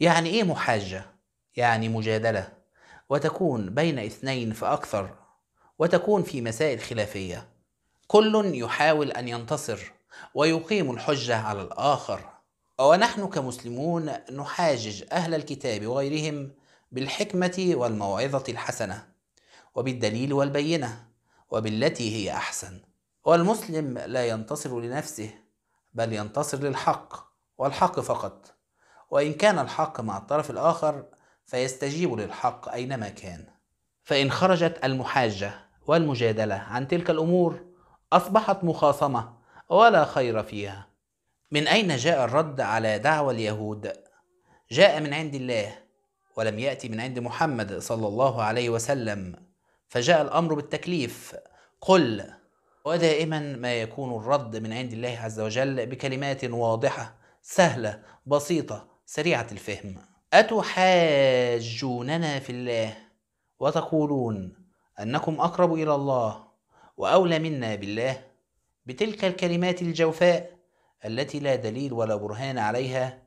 يعني إيه محاجة؟ يعني مجادلة وتكون بين اثنين فأكثر وتكون في مسائل خلافية كل يحاول أن ينتصر ويقيم الحجة على الآخر ونحن كمسلمون نحاجج أهل الكتاب وغيرهم بالحكمة والموعظة الحسنة وبالدليل والبينة وبالتي هي أحسن والمسلم لا ينتصر لنفسه بل ينتصر للحق والحق فقط وإن كان الحق مع الطرف الآخر فيستجيب للحق أينما كان فإن خرجت المحاجة والمجادلة عن تلك الأمور أصبحت مخاصمة ولا خير فيها من أين جاء الرد على دعوى اليهود؟ جاء من عند الله ولم يأتي من عند محمد صلى الله عليه وسلم فجاء الأمر بالتكليف قل ودائما ما يكون الرد من عند الله عز وجل بكلمات واضحة سهلة بسيطة سريعة الفهم أتحاجوننا في الله وتقولون أنكم أقرب إلى الله وأولى منا بالله بتلك الكلمات الجوفاء التي لا دليل ولا برهان عليها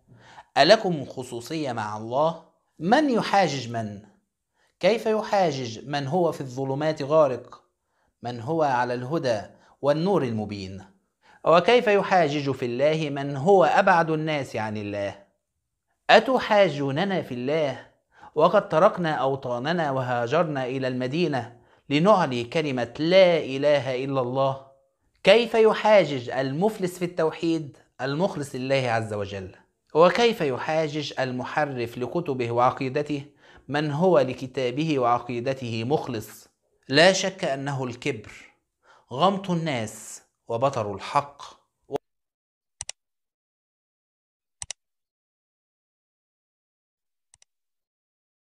ألكم خصوصية مع الله؟ من يحاجج من؟ كيف يحاجج من هو في الظلمات غارق؟ من هو على الهدى والنور المبين؟ وكيف يحاجج في الله من هو أبعد الناس عن الله؟ أتحاجوننا في الله وقد تركنا أوطاننا وهاجرنا إلى المدينة لنعلي كلمة لا إله إلا الله كيف يحاجج المفلس في التوحيد المخلص لله عز وجل وكيف يحاجج المحرف لكتبه وعقيدته من هو لكتابه وعقيدته مخلص لا شك أنه الكبر غمط الناس وبطر الحق